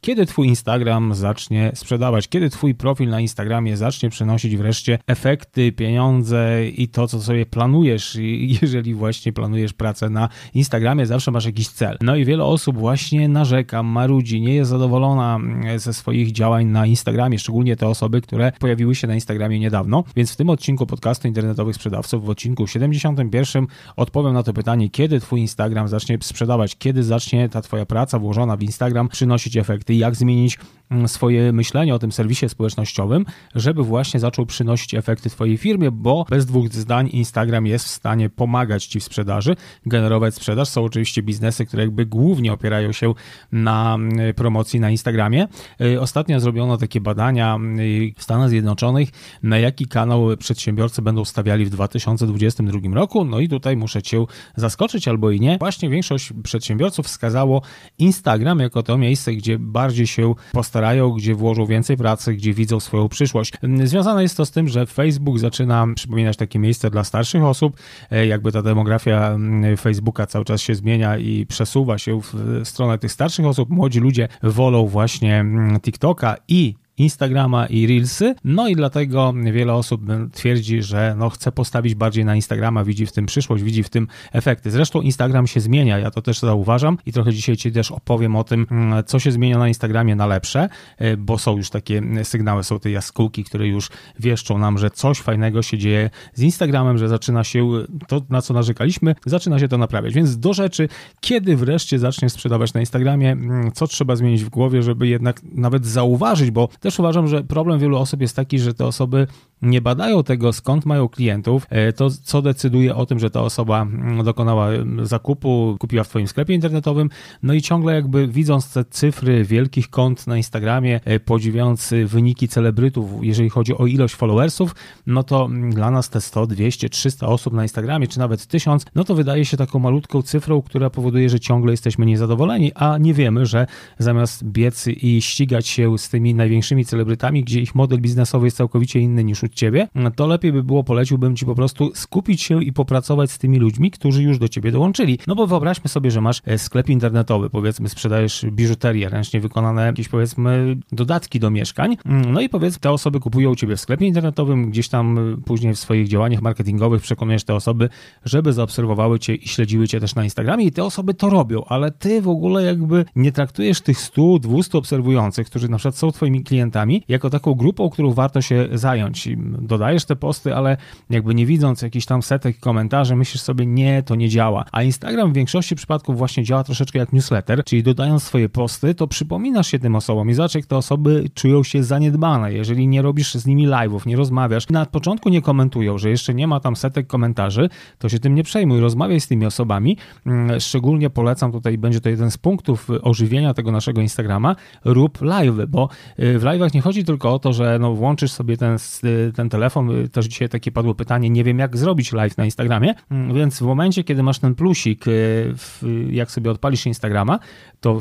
Kiedy Twój Instagram zacznie sprzedawać? Kiedy Twój profil na Instagramie zacznie przynosić wreszcie efekty, pieniądze i to, co sobie planujesz? Jeżeli właśnie planujesz pracę na Instagramie, zawsze masz jakiś cel. No i wiele osób właśnie narzeka, marudzi, nie jest zadowolona mm, ze swoich działań na Instagramie, szczególnie te osoby, które pojawiły się na Instagramie niedawno. Więc w tym odcinku podcastu internetowych sprzedawców, w odcinku 71, odpowiem na to pytanie, kiedy Twój Instagram zacznie sprzedawać, kiedy zacznie ta Twoja praca włożona w Instagram przynosić efekty projekty, jak zmienić mm, swoje myślenie o tym serwisie społecznościowym, żeby właśnie zaczął przynosić efekty Twojej firmie, bo bez dwóch zdań Instagram jest w stanie pomagać Ci w sprzedaży, generować sprzedaż. Są oczywiście biznesy, które jakby głównie opierają się na mm, promocji na Instagramie. E, ostatnio zrobiono takie badania mm, w Stanach Zjednoczonych, na jaki kanał przedsiębiorcy będą stawiali w 2022 roku. No i tutaj muszę Cię zaskoczyć albo i nie. Właśnie większość przedsiębiorców wskazało Instagram jako to miejsce, gdzie bardziej się postarają, gdzie włożą więcej pracy, gdzie widzą swoją przyszłość. Związane jest to z tym, że Facebook zaczyna przypominać takie miejsce dla starszych osób, e, jakby ta demografia mm, Facebooka cały czas się zmienia i przesuwa się w stronę tych starszych osób. Młodzi ludzie wolą właśnie mm, TikToka i Instagrama i Reelsy. No i dlatego wiele osób twierdzi, że no chce postawić bardziej na Instagrama, widzi w tym przyszłość, widzi w tym efekty. Zresztą Instagram się zmienia, ja to też zauważam i trochę dzisiaj Ci też opowiem o tym, mm, co się zmienia na Instagramie na lepsze, y, bo są już takie sygnały, są te jaskółki, które już wieszczą nam, że coś fajnego się dzieje z Instagramem, że zaczyna się y, to, na co narzekaliśmy, zaczyna się to naprawiać. Więc do rzeczy, kiedy wreszcie zaczniesz sprzedawać na Instagramie, mm, co trzeba zmienić w głowie, żeby jednak nawet zauważyć, bo też też uważam, że problem wielu osób jest taki, że te osoby nie badają tego, skąd mają klientów, e, to co decyduje o tym, że ta osoba mm, dokonała mm, zakupu, kupiła w Twoim sklepie internetowym, no i ciągle jakby widząc te cyfry wielkich kont na Instagramie, e, podziwiając wyniki celebrytów, jeżeli chodzi o ilość followersów, no to mm, dla nas te 100, 200, 300 osób na Instagramie, czy nawet 1000, no to wydaje się taką malutką cyfrą, która powoduje, że ciągle jesteśmy niezadowoleni, a nie wiemy, że zamiast biec i ścigać się z tymi największymi celebrytami, gdzie ich model biznesowy jest całkowicie inny niż u ciebie, to lepiej by było, poleciłbym ci po prostu skupić się i popracować z tymi ludźmi, którzy już do ciebie dołączyli. No bo wyobraźmy sobie, że masz e, sklep internetowy, powiedzmy sprzedajesz biżuterię, ręcznie wykonane jakieś powiedzmy dodatki do mieszkań, mm, no i powiedzmy te osoby kupują u ciebie w sklepie internetowym, gdzieś tam e, później w swoich działaniach marketingowych przekonujesz te osoby, żeby zaobserwowały cię i śledziły cię też na Instagramie i te osoby to robią, ale ty w ogóle jakby nie traktujesz tych 100, 200 obserwujących, którzy na przykład są twoimi klientami, jako taką grupą, którą warto się zająć dodajesz te posty, ale jakby nie widząc jakichś tam setek komentarzy, myślisz sobie, nie, to nie działa. A Instagram w większości przypadków właśnie działa troszeczkę jak newsletter, czyli dodając swoje posty, to przypominasz się tym osobom i zobacz, jak te osoby czują się zaniedbane, jeżeli nie robisz z nimi live'ów, nie rozmawiasz. Na początku nie komentują, że jeszcze nie ma tam setek komentarzy, to się tym nie przejmuj, rozmawiaj z tymi osobami. Mm, szczególnie polecam tutaj, będzie to jeden z punktów y, ożywienia tego naszego Instagrama, rób live'y, bo y, w live'ach nie chodzi tylko o to, że no włączysz sobie ten y, ten telefon, y, też dzisiaj takie padło pytanie, nie wiem jak zrobić live na Instagramie, mm, więc w momencie, kiedy masz ten plusik, y, jak sobie odpalisz Instagrama, to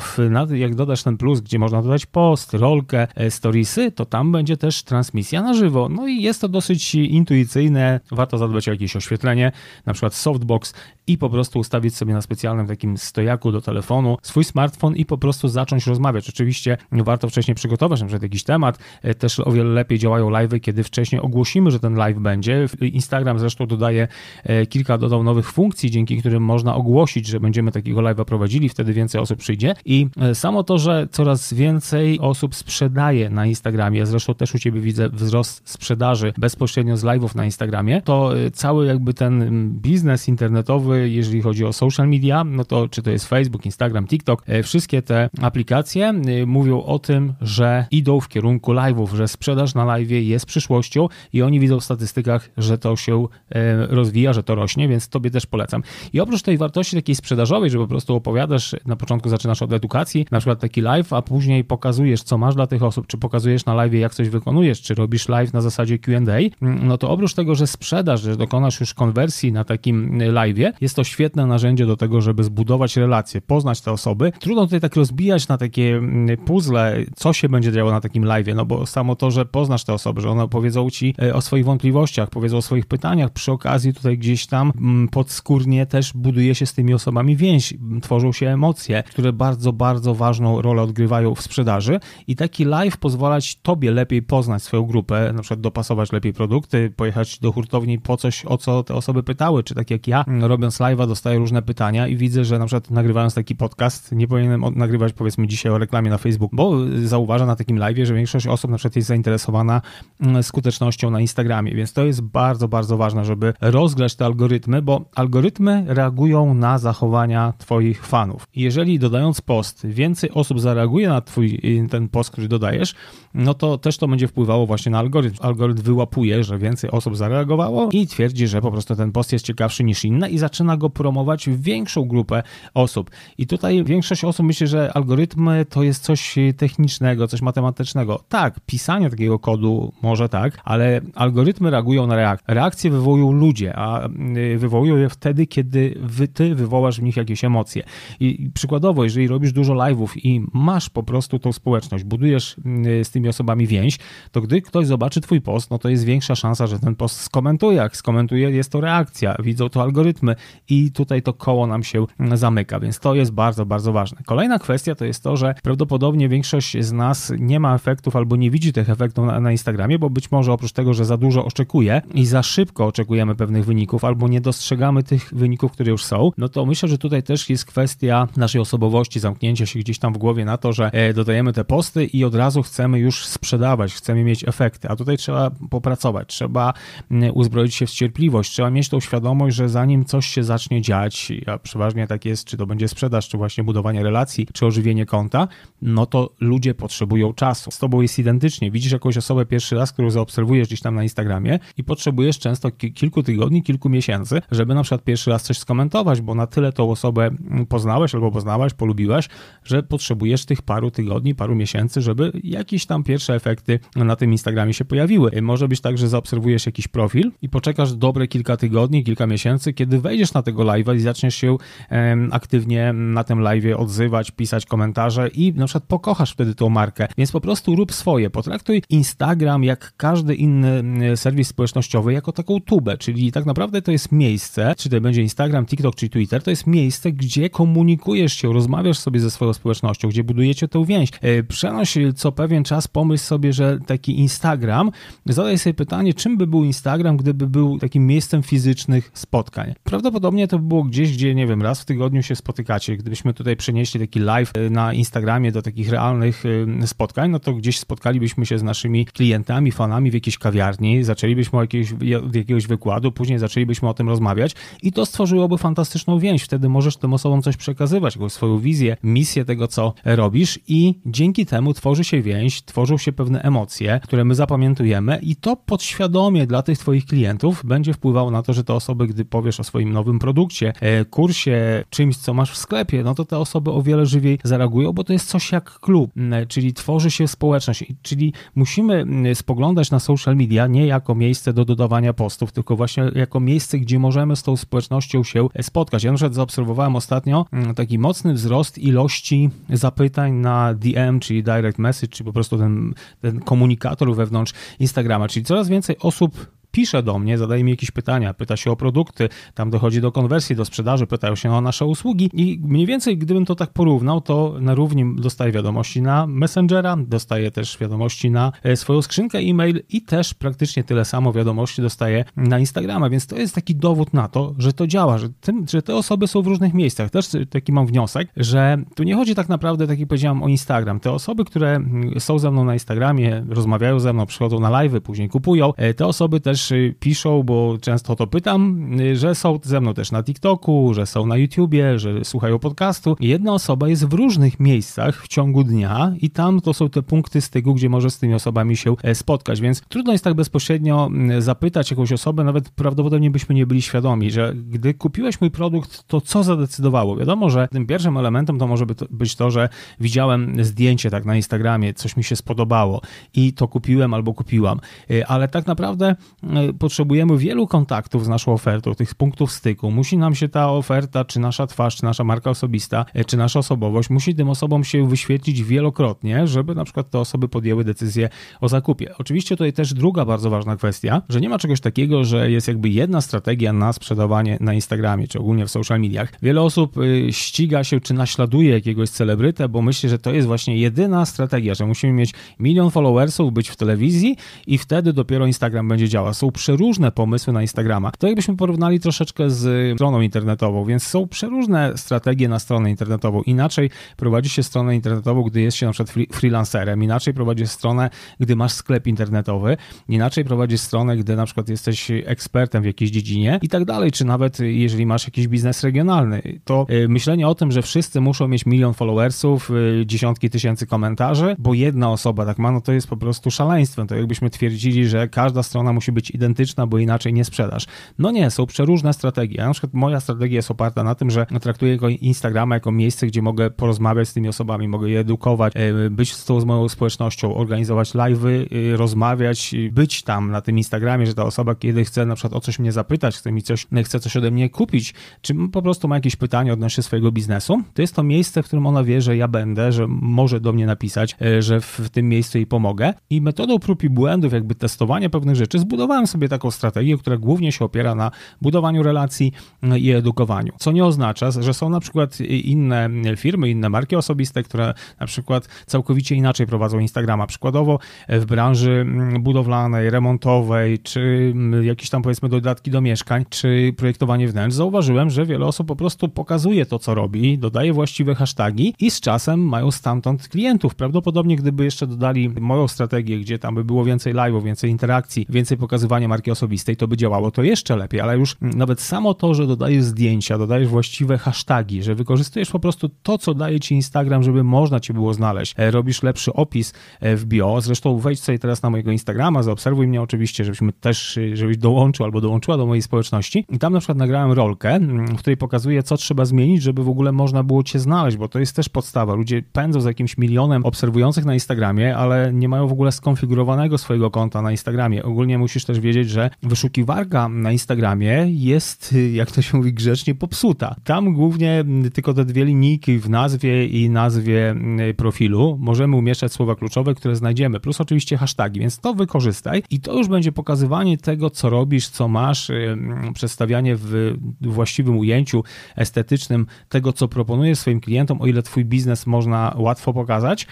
jak dodasz ten plus, gdzie można dodać post, rolkę, e, storiesy, to tam będzie też transmisja na żywo. No i jest to dosyć intuicyjne, warto zadbać o jakieś oświetlenie, na przykład softbox i po prostu ustawić sobie na specjalnym takim stojaku do telefonu swój smartfon i po prostu zacząć rozmawiać. Oczywiście warto wcześniej przygotować na przykład jakiś temat, e, też o wiele lepiej działają live'y, kiedy wcześniej właśnie ogłosimy, że ten live będzie. Instagram zresztą dodaje e, kilka dodał nowych funkcji, dzięki którym można ogłosić, że będziemy takiego live'a prowadzili, wtedy więcej osób przyjdzie. I e, samo to, że coraz więcej osób sprzedaje na Instagramie, zresztą też u Ciebie widzę wzrost sprzedaży bezpośrednio z live'ów na Instagramie, to e, cały jakby ten biznes internetowy, jeżeli chodzi o social media, no to czy to jest Facebook, Instagram, TikTok, wszystkie te aplikacje mówią o tym, że idą w kierunku live'ów, że sprzedaż na live'ie jest przyszłością i oni widzą w statystykach, że to się e, rozwija, że to rośnie, więc tobie też polecam. I oprócz tej wartości takiej sprzedażowej, że po prostu opowiadasz, na początku zaczynasz od edukacji, na przykład taki live, a później pokazujesz, co masz dla tych osób, czy pokazujesz na live, jak coś wykonujesz, czy robisz live na zasadzie QA, no to oprócz tego, że sprzedaż, że dokonasz już konwersji na takim e, live, jest to świetne narzędzie do tego, żeby zbudować relacje, poznać te osoby. Trudno tutaj tak rozbijać na takie mm, puzzle, co się będzie działo na takim live, no bo samo to, że poznasz te osoby, że one powiedzą, ci e, o swoich wątpliwościach, powiedzą o swoich pytaniach. Przy okazji tutaj gdzieś tam mm, podskórnie też buduje się z tymi osobami więź, tworzą się emocje, które bardzo, bardzo ważną rolę odgrywają w sprzedaży i taki live pozwala ci tobie lepiej poznać swoją grupę, na przykład dopasować lepiej produkty, pojechać do hurtowni po coś, o co te osoby pytały, czy tak jak ja, mm, robiąc live'a dostaję różne pytania i widzę, że na przykład nagrywając taki podcast, nie powinienem nagrywać powiedzmy dzisiaj o reklamie na Facebook, bo y, zauważa na takim live'ie, że większość osób na przykład jest zainteresowana mm, skutecznością na Instagramie, więc to jest bardzo, bardzo ważne, żeby rozgrać te algorytmy, bo algorytmy reagują na zachowania Twoich fanów. Jeżeli dodając post więcej osób zareaguje na Twój ten post, który dodajesz, no to też to będzie wpływało właśnie na algorytm. Algorytm wyłapuje, że więcej osób zareagowało i twierdzi, że po prostu ten post jest ciekawszy niż inne i zaczyna go promować w większą grupę osób. I tutaj większość osób myśli, że algorytmy to jest coś technicznego, coś matematycznego. Tak, pisanie takiego kodu może tak, ale algorytmy reagują na reakcje. Reakcje wywołują ludzie, a y, wywołują je wtedy, kiedy wy, ty wywołasz w nich jakieś emocje. I przykładowo, jeżeli robisz dużo live'ów i masz po prostu tą społeczność, budujesz y, z tymi osobami więź, to gdy ktoś zobaczy twój post, no to jest większa szansa, że ten post skomentuje. Jak skomentuje, jest to reakcja, widzą to algorytmy i tutaj to koło nam się mm, zamyka, więc to jest bardzo, bardzo ważne. Kolejna kwestia to jest to, że prawdopodobnie większość z nas nie ma efektów albo nie widzi tych efektów na, na Instagramie, bo być może oprócz tego, że za dużo oczekuje i za szybko oczekujemy pewnych wyników, albo nie dostrzegamy tych wyników, które już są, no to myślę, że tutaj też jest kwestia naszej osobowości, zamknięcia się gdzieś tam w głowie na to, że e, dodajemy te posty i od razu chcemy już sprzedawać, chcemy mieć efekty, a tutaj trzeba popracować, trzeba mm, uzbroić się w cierpliwość, trzeba mieć tą świadomość, że zanim coś się zacznie dziać, a przeważnie tak jest, czy to będzie sprzedaż, czy właśnie budowanie relacji, czy ożywienie konta, no to ludzie potrzebują czasu. Z tobą jest identycznie. Widzisz jakąś osobę pierwszy raz, którą zaobserwujesz, obserwujesz gdzieś tam na Instagramie i potrzebujesz często kilku tygodni, kilku miesięcy, żeby na przykład pierwszy raz coś skomentować, bo na tyle tą osobę mm, poznałeś albo poznałaś, polubiłaś, że potrzebujesz tych paru tygodni, paru miesięcy, żeby jakieś tam pierwsze efekty na tym Instagramie się pojawiły. Może być tak, że zaobserwujesz jakiś profil i poczekasz dobre kilka tygodni, kilka miesięcy, kiedy wejdziesz na tego live'a i zaczniesz się aktywnie na tym live'ie odzywać, pisać komentarze i na przykład pokochasz wtedy tą markę. Więc po prostu rób swoje. Potraktuj Instagram jak każdy inny e, serwis społecznościowy jako taką tubę, czyli tak naprawdę to jest miejsce, czy to będzie Instagram, TikTok czy Twitter, to jest miejsce, gdzie komunikujesz się, rozmawiasz sobie ze swoją społecznością, gdzie budujecie tę więź. E, przenoś e, co pewien czas, pomyśl sobie, że taki Instagram, zadaj sobie pytanie, czym by był Instagram, gdyby był takim miejscem fizycznych spotkań. Prawdopodobnie to by było gdzieś, gdzie, nie wiem, raz w tygodniu się spotykacie. Gdybyśmy tutaj przenieśli taki live na Instagramie do takich realnych spotkań, no to gdzieś spotkalibyśmy się z naszymi klientami, fanami w jakiś jakiejś kawiarni, zaczęlibyśmy od jakiegoś, jakiegoś wykładu, później zaczęlibyśmy o tym rozmawiać i to stworzyłoby fantastyczną więź. Wtedy możesz tym osobom coś przekazywać, jakąś swoją wizję, misję tego, co robisz i dzięki temu tworzy się więź, tworzą się pewne emocje, które my zapamiętujemy i to podświadomie dla tych twoich klientów będzie wpływało na to, że te osoby, gdy powiesz o swoim nowym produkcie, e, kursie, czymś, co masz w sklepie, no to te osoby o wiele żywiej zareagują, bo to jest coś jak klub, e, czyli tworzy się społeczność, czyli musimy e, spoglądać na social social media nie jako miejsce do dodawania postów, tylko właśnie jako miejsce, gdzie możemy z tą społecznością się spotkać. Ja na przykład zaobserwowałem ostatnio mm, taki mocny wzrost ilości zapytań na DM, czyli direct message, czy po prostu ten, ten komunikator wewnątrz Instagrama, czyli coraz więcej osób pisze do mnie, zadaje mi jakieś pytania, pyta się o produkty, tam dochodzi do konwersji, do sprzedaży, pytają się o nasze usługi i mniej więcej gdybym to tak porównał, to na równi dostaję wiadomości na Messengera, dostaję też wiadomości na e, swoją skrzynkę e-mail i też praktycznie tyle samo wiadomości dostaję na Instagrama, więc to jest taki dowód na to, że to działa, że, tym, że te osoby są w różnych miejscach. Też taki mam wniosek, że tu nie chodzi tak naprawdę, tak jak powiedziałem, o Instagram. Te osoby, które mm, są ze mną na Instagramie, rozmawiają ze mną, przychodzą na live, później kupują, e, te osoby też piszą, bo często to pytam, y, że są ze mną też na TikToku, że są na YouTubie, że słuchają podcastu. Jedna osoba jest w różnych miejscach w ciągu dnia i tam to są te punkty styku, gdzie może z tymi osobami się e, spotkać, więc trudno jest tak bezpośrednio zapytać jakąś osobę, nawet prawdopodobnie byśmy nie byli świadomi, że gdy kupiłeś mój produkt, to co zadecydowało? Wiadomo, że tym pierwszym elementem to może być to, że widziałem zdjęcie tak na Instagramie, coś mi się spodobało i to kupiłem albo kupiłam, e, ale tak naprawdę Y, potrzebujemy wielu kontaktów z naszą ofertą, tych punktów styku. Musi nam się ta oferta, czy nasza twarz, czy nasza marka osobista, y, czy nasza osobowość, musi tym osobom się wyświetlić wielokrotnie, żeby na przykład te osoby podjęły decyzję o zakupie. Oczywiście tutaj też druga bardzo ważna kwestia, że nie ma czegoś takiego, że jest jakby jedna strategia na sprzedawanie na Instagramie, czy ogólnie w social mediach. Wiele osób y, ściga się, czy naśladuje jakiegoś celebrytę, bo myśli, że to jest właśnie jedyna strategia, że musimy mieć milion followersów, być w telewizji i wtedy dopiero Instagram będzie działał są przeróżne pomysły na Instagrama. To jakbyśmy porównali troszeczkę z stroną internetową, więc są przeróżne strategie na stronę internetową. Inaczej prowadzi się stronę internetową, gdy jest się na przykład freelancerem, inaczej prowadzi stronę, gdy masz sklep internetowy, inaczej prowadzi stronę, gdy na przykład jesteś ekspertem w jakiejś dziedzinie i tak dalej, czy nawet jeżeli masz jakiś biznes regionalny. To y, myślenie o tym, że wszyscy muszą mieć milion followersów, y, dziesiątki tysięcy komentarzy, bo jedna osoba tak ma, no to jest po prostu szaleństwem. To jakbyśmy twierdzili, że każda strona musi być identyczna, bo inaczej nie sprzedasz. No nie, są przeróżne strategie. Na przykład moja strategia jest oparta na tym, że traktuję Instagrama jako miejsce, gdzie mogę porozmawiać z tymi osobami, mogę je edukować, e, być z tą z moją społecznością, organizować live'y, e, rozmawiać, e, być tam na tym Instagramie, że ta osoba, kiedy chce na przykład o coś mnie zapytać, chce mi coś, chce coś ode mnie kupić, czy po prostu ma jakieś pytanie odnośnie swojego biznesu, to jest to miejsce, w którym ona wie, że ja będę, że może do mnie napisać, że w tym miejscu jej pomogę. I metodą prób i błędów, jakby testowania pewnych rzeczy, zbudowałem wybrałem sobie taką strategię, która głównie się opiera na budowaniu relacji mm, i edukowaniu. Co nie oznacza, że są na przykład inne firmy, inne marki osobiste, które na przykład całkowicie inaczej prowadzą Instagrama. Przykładowo e, w branży mm, budowlanej, remontowej, czy mm, jakieś tam powiedzmy dodatki do mieszkań, czy projektowanie wnętrz, zauważyłem, że wiele osób po prostu pokazuje to, co robi, dodaje właściwe hasztagi i z czasem mają stamtąd klientów. Prawdopodobnie gdyby jeszcze dodali moją strategię, gdzie tam by było więcej live'ów, więcej interakcji, więcej pokazywania budowania marki osobistej, to by działało to jeszcze lepiej, ale już nawet samo to, że dodajesz zdjęcia, dodajesz właściwe hasztagi, że wykorzystujesz po prostu to, co daje ci Instagram, żeby można cię było znaleźć. E, robisz lepszy opis e, w bio, zresztą wejdź sobie teraz na mojego Instagrama, zaobserwuj mnie oczywiście, żebyśmy też, e, żebyś dołączył albo dołączyła do mojej społeczności i tam na przykład nagrałem rolkę, w której pokazuję, co trzeba zmienić, żeby w ogóle można było cię znaleźć, bo to jest też podstawa. Ludzie pędzą z jakimś milionem obserwujących na Instagramie, ale nie mają w ogóle skonfigurowanego swojego konta na Instagramie. Ogólnie musisz też też wiedzieć, że wyszukiwarka na Instagramie jest, jak to się mówi grzecznie, popsuta. Tam głównie tylko te dwie linijki w nazwie i nazwie mm, profilu możemy umieszczać słowa kluczowe, które znajdziemy, plus oczywiście hasztagi, więc to wykorzystaj i to już będzie pokazywanie tego, co robisz, co masz, y, mm, przedstawianie w właściwym ujęciu estetycznym tego, co proponujesz swoim klientom, o ile twój biznes można łatwo pokazać,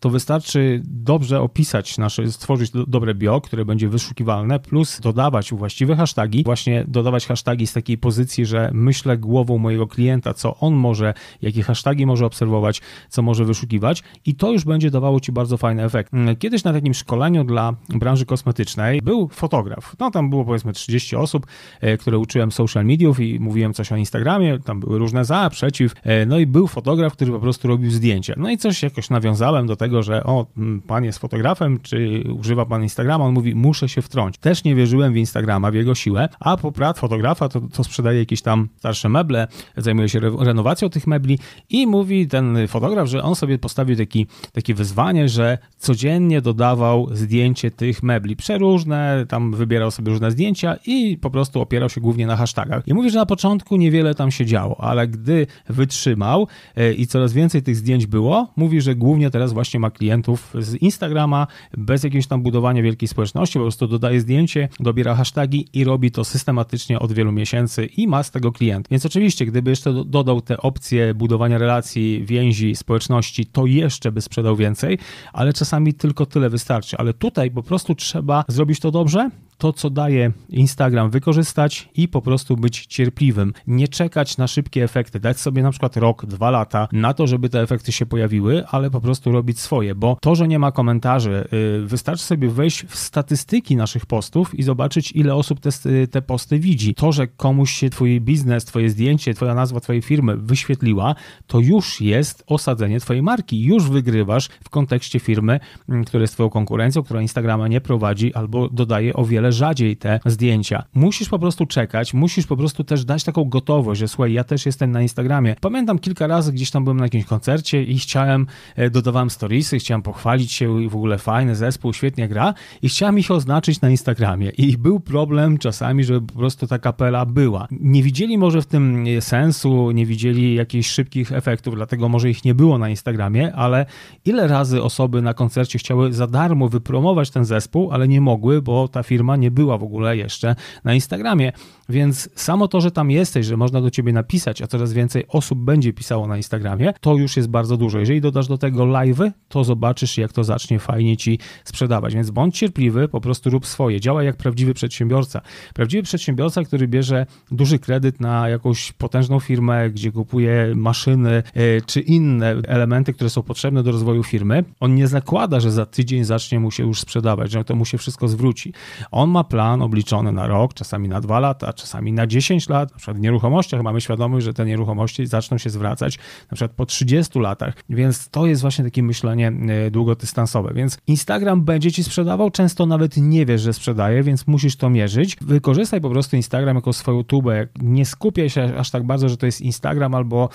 to wystarczy dobrze opisać nasze, stworzyć dobre bio, które będzie wyszukiwalne, plus dodawać właściwe hasztagi, właśnie dodawać hasztagi z takiej pozycji, że myślę głową mojego klienta, co on może, jakie hasztagi może obserwować, co może wyszukiwać i to już będzie dawało Ci bardzo fajny efekt. Mm, kiedyś na takim szkoleniu dla branży kosmetycznej był fotograf, no tam było powiedzmy 30 osób, e, które uczyłem social mediów i mówiłem coś o Instagramie, tam były różne za, przeciw, e, no i był fotograf, który po prostu robił zdjęcia. No i coś jakoś nawiązałem do tego, tego, że o, mm, pan jest fotografem, czy używa pan Instagrama, on mówi, muszę się wtrącić. Też nie wierzyłem w Instagrama, w jego siłę, a po prac fotografa to, to sprzedaje jakieś tam starsze meble, zajmuje się renowacją tych mebli i mówi ten fotograf, że on sobie postawił taki, takie wyzwanie, że codziennie dodawał zdjęcie tych mebli, przeróżne, tam wybierał sobie różne zdjęcia i po prostu opierał się głównie na hashtagach. I mówi, że na początku niewiele tam się działo, ale gdy wytrzymał e, i coraz więcej tych zdjęć było, mówi, że głównie teraz właśnie ma klientów z Instagrama bez jakiegoś tam budowania wielkiej społeczności, po prostu dodaje zdjęcie, dobiera hasztagi i robi to systematycznie od wielu miesięcy i ma z tego klient. Więc oczywiście, gdyby jeszcze dodał te opcje budowania relacji, więzi, społeczności, to jeszcze by sprzedał więcej, ale czasami tylko tyle wystarczy. Ale tutaj po prostu trzeba zrobić to dobrze, to, co daje Instagram, wykorzystać i po prostu być cierpliwym. Nie czekać na szybkie efekty, dać sobie na przykład rok, dwa lata na to, żeby te efekty się pojawiły, ale po prostu robić swoje, bo to, że nie ma komentarzy, y, wystarczy sobie wejść w statystyki naszych postów i zobaczyć, ile osób te, te posty widzi. To, że komuś się Twój biznes, Twoje zdjęcie, Twoja nazwa Twojej firmy wyświetliła, to już jest osadzenie Twojej marki, już wygrywasz w kontekście firmy, mm, która jest Twoją konkurencją, która Instagrama nie prowadzi albo dodaje o wiele rzadziej te zdjęcia. Musisz po prostu czekać, musisz po prostu też dać taką gotowość, że słuchaj, ja też jestem na Instagramie. Pamiętam kilka razy gdzieś tam byłem na jakimś koncercie i chciałem, e, dodawałem storiesy, chciałem pochwalić się i w ogóle fajny zespół, świetnie gra i chciałem ich oznaczyć na Instagramie. I był problem czasami, że po prostu ta kapela była. Nie widzieli może w tym e, sensu, nie widzieli jakichś szybkich efektów, dlatego może ich nie było na Instagramie, ale ile razy osoby na koncercie chciały za darmo wypromować ten zespół, ale nie mogły, bo ta firma nie była w ogóle jeszcze na Instagramie. Więc samo to, że tam jesteś, że można do ciebie napisać, a coraz więcej osób będzie pisało na Instagramie, to już jest bardzo dużo. Jeżeli dodasz do tego live, to zobaczysz, jak to zacznie fajnie ci sprzedawać. Więc bądź cierpliwy, po prostu rób swoje. Działaj jak prawdziwy przedsiębiorca. Prawdziwy przedsiębiorca, który bierze duży kredyt na jakąś potężną firmę, gdzie kupuje maszyny e, czy inne elementy, które są potrzebne do rozwoju firmy, on nie zakłada, że za tydzień zacznie mu się już sprzedawać, że to mu się wszystko zwróci. On ma plan obliczony na rok, czasami na dwa lata, czasami na 10 lat, na przykład w nieruchomościach mamy świadomość, że te nieruchomości zaczną się zwracać na przykład po 30 latach, więc to jest właśnie takie myślenie y, długodystansowe, więc Instagram będzie ci sprzedawał, często nawet nie wiesz, że sprzedaje, więc musisz to mierzyć. Wykorzystaj po prostu Instagram jako swoją tubę, nie skupiaj się aż tak bardzo, że to jest Instagram albo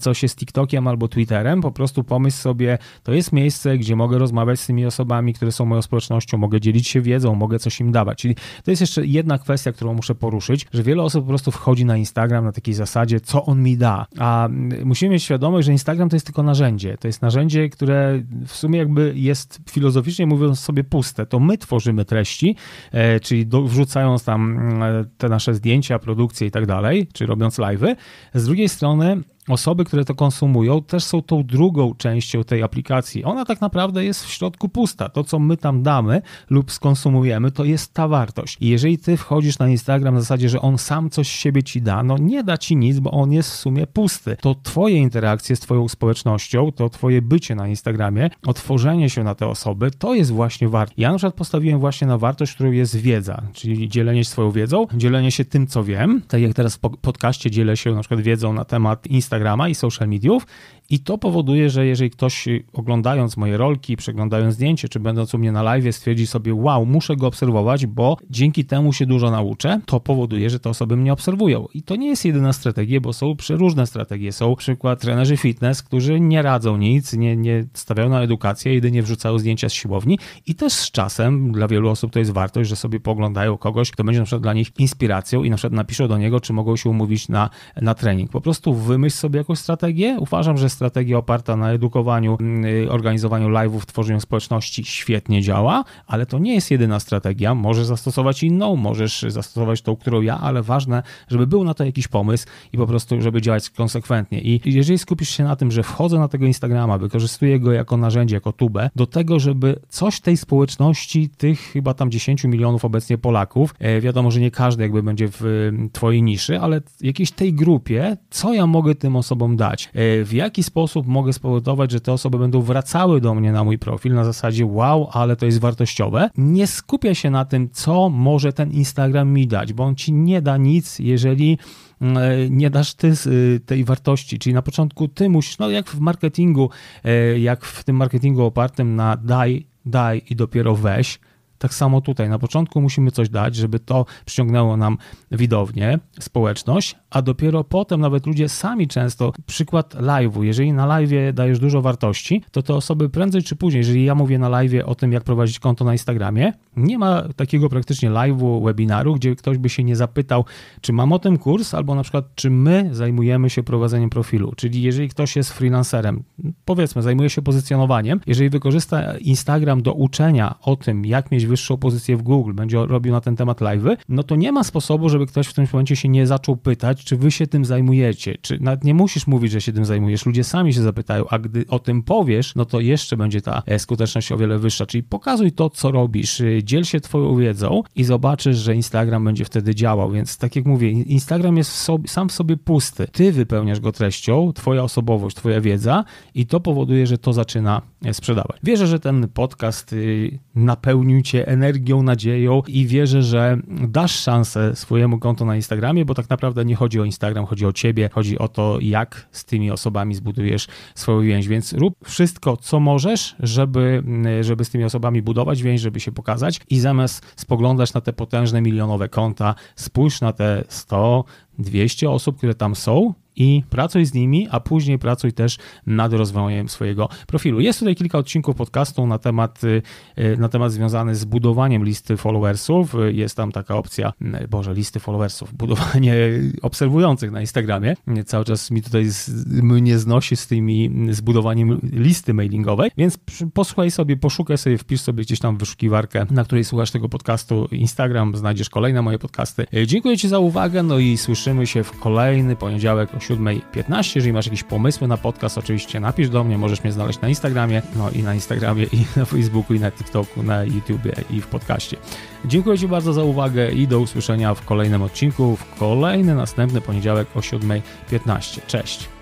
coś jest TikTokiem albo Twitterem, po prostu pomyśl sobie, to jest miejsce, gdzie mogę rozmawiać z tymi osobami, które są moją społecznością, mogę dzielić się wiedzą, mogę coś im dawać. Czyli to jest jeszcze jedna kwestia, którą muszę poruszyć, że wiele osób po prostu wchodzi na Instagram na takiej zasadzie, co on mi da. A musimy mieć świadomość, że Instagram to jest tylko narzędzie. To jest narzędzie, które w sumie jakby jest filozoficznie mówiąc sobie puste. To my tworzymy treści, e, czyli wrzucając tam e, te nasze zdjęcia, produkcje i tak dalej, czy robiąc live'y. Z drugiej strony osoby, które to konsumują, też są tą drugą częścią tej aplikacji. Ona tak naprawdę jest w środku pusta. To, co my tam damy lub skonsumujemy, to jest ta wartość. I jeżeli ty wchodzisz na Instagram w zasadzie, że on sam coś z siebie ci da, no nie da ci nic, bo on jest w sumie pusty. To twoje interakcje z twoją społecznością, to twoje bycie na Instagramie, otworzenie się na te osoby, to jest właśnie wartość. Ja na przykład postawiłem właśnie na wartość, którą jest wiedza, czyli dzielenie się swoją wiedzą, dzielenie się tym, co wiem. Tak jak teraz w podcaście dzielę się na przykład wiedzą na temat Instagram Instagrama i social mediów i to powoduje, że jeżeli ktoś y, oglądając moje rolki, przeglądając zdjęcie, czy będąc u mnie na live, stwierdzi sobie, wow, muszę go obserwować, bo dzięki temu się dużo nauczę, to powoduje, że te osoby mnie obserwują. I to nie jest jedyna strategia, bo są przeróżne strategie. Są przykład trenerzy fitness, którzy nie radzą nic, nie, nie stawiają na edukację, jedynie wrzucają zdjęcia z siłowni i też z czasem dla wielu osób to jest wartość, że sobie poglądają kogoś, kto będzie na przykład dla nich inspiracją i na przykład napiszą do niego, czy mogą się umówić na, na trening. Po prostu wymyśl sobie jakąś strategię. Uważam, że strategia oparta na edukowaniu, mm, y, organizowaniu live'ów, tworzeniu społeczności świetnie działa, ale to nie jest jedyna strategia. Możesz zastosować inną, możesz zastosować tą, którą ja, ale ważne, żeby był na to jakiś pomysł i po prostu, żeby działać konsekwentnie. I jeżeli skupisz się na tym, że wchodzę na tego Instagrama, wykorzystuję go jako narzędzie, jako tubę, do tego, żeby coś tej społeczności, tych chyba tam 10 milionów obecnie Polaków, e, wiadomo, że nie każdy jakby będzie w y, twojej niszy, ale jakiejś tej grupie, co ja mogę tym osobom dać, e, w jaki sposób mogę spowodować, że te osoby będą wracały do mnie na mój profil na zasadzie wow, ale to jest wartościowe. Nie skupia się na tym, co może ten Instagram mi dać, bo on ci nie da nic, jeżeli mm, e, nie dasz ty y, tej wartości. Czyli na początku ty musisz, no jak w marketingu, e, jak w tym marketingu opartym na daj, daj i dopiero weź tak samo tutaj. Na początku musimy coś dać, żeby to przyciągnęło nam widownię, społeczność, a dopiero potem nawet ludzie sami często, przykład live'u, jeżeli na live'ie dajesz dużo wartości, to te osoby prędzej czy później, jeżeli ja mówię na live'ie o tym, jak prowadzić konto na Instagramie, nie ma takiego praktycznie live'u, webinaru, gdzie ktoś by się nie zapytał, czy mam o tym kurs, albo na przykład, czy my zajmujemy się prowadzeniem profilu. Czyli jeżeli ktoś jest freelancerem, powiedzmy, zajmuje się pozycjonowaniem, jeżeli wykorzysta Instagram do uczenia o tym, jak mieć wyższą pozycję w Google, będzie robił na ten temat live'y, no to nie ma sposobu, żeby ktoś w tym momencie się nie zaczął pytać, czy wy się tym zajmujecie, czy nawet nie musisz mówić, że się tym zajmujesz, ludzie sami się zapytają, a gdy o tym powiesz, no to jeszcze będzie ta e, skuteczność o wiele wyższa, czyli pokazuj to, co robisz, y, dziel się twoją wiedzą i zobaczysz, że Instagram będzie wtedy działał, więc tak jak mówię, Instagram jest w sobie, sam w sobie pusty, ty wypełniasz go treścią, twoja osobowość, twoja wiedza i to powoduje, że to zaczyna e, sprzedawać. Wierzę, że ten podcast y, napełnił cię się energią, nadzieją i wierzę, że dasz szansę swojemu konto na Instagramie, bo tak naprawdę nie chodzi o Instagram, chodzi o ciebie, chodzi o to, jak z tymi osobami zbudujesz swoją więź. Więc rób wszystko, co możesz, żeby, żeby z tymi osobami budować więź, żeby się pokazać i zamiast spoglądać na te potężne milionowe konta, spójrz na te 100, 200 osób, które tam są i pracuj z nimi, a później pracuj też nad rozwojem swojego profilu. Jest tutaj kilka odcinków podcastu na temat, y, y, na temat związany z budowaniem listy followersów. Jest tam taka opcja, y, Boże, listy followersów, budowanie obserwujących na Instagramie. Cały czas mi tutaj z, mnie znosi z tymi, z budowaniem listy mailingowej, więc posłuchaj sobie, poszukaj sobie, wpisz sobie gdzieś tam wyszukiwarkę, na której słuchasz tego podcastu Instagram, znajdziesz kolejne moje podcasty. Dziękuję Ci za uwagę, no i słyszymy się w kolejny poniedziałek o 7.15. Jeżeli masz jakieś pomysły na podcast, oczywiście napisz do mnie, możesz mnie znaleźć na Instagramie, no i na Instagramie, i na Facebooku, i na TikToku, na YouTubie, i w podcaście. Dziękuję Ci bardzo za uwagę i do usłyszenia w kolejnym odcinku, w kolejny następny poniedziałek o 7.15. Cześć!